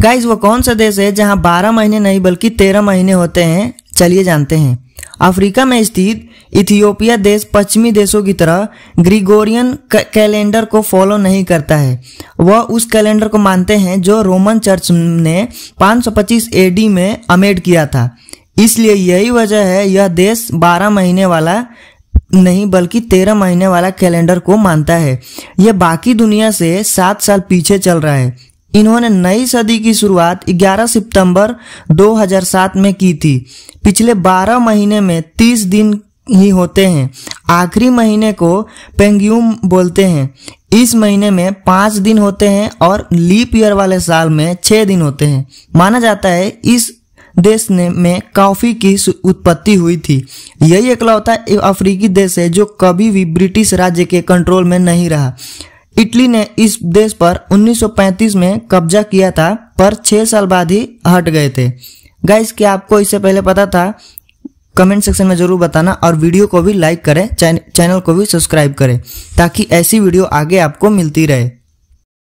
guys वो कौन सा देश है जहाँ बारह महीने नहीं बल्कि तेरह महीने होते हैं चलिए जानते हैं अफ्रीका में स्थित इथियोपिया देश पश्चिमी देशों की तरह ग्रीगोरियन कैलेंडर को फॉलो नहीं करता है वह उस कैलेंडर को मानते हैं जो रोमन चर्च ने 525 एडी में अमेड किया था इसलिए यही वजह है यह देश 12 महीने वाला नहीं बल्कि 13 महीने वाला कैलेंडर को मानता है यह बाकी दुनिया से सात साल पीछे चल रहा है इन्होंने नई सदी की शुरुआत 11 सितंबर 2007 में की थी पिछले 12 महीने में 30 दिन ही होते हैं आखिरी महीने को पेंग्यूम बोलते हैं इस महीने में पाँच दिन होते हैं और लीप ईयर वाले साल में छः दिन होते हैं माना जाता है इस देश ने में कॉफ़ी की उत्पत्ति हुई थी यही अकलौता अफ्रीकी देश है जो कभी भी ब्रिटिश राज्य के कंट्रोल में नहीं रहा इटली ने इस देश पर 1935 में कब्जा किया था पर छह साल बाद ही हट गए थे गाइस क्या आपको इससे पहले पता था कमेंट सेक्शन में जरूर बताना और वीडियो को भी लाइक करें चैनल को भी सब्सक्राइब करें ताकि ऐसी वीडियो आगे आपको मिलती रहे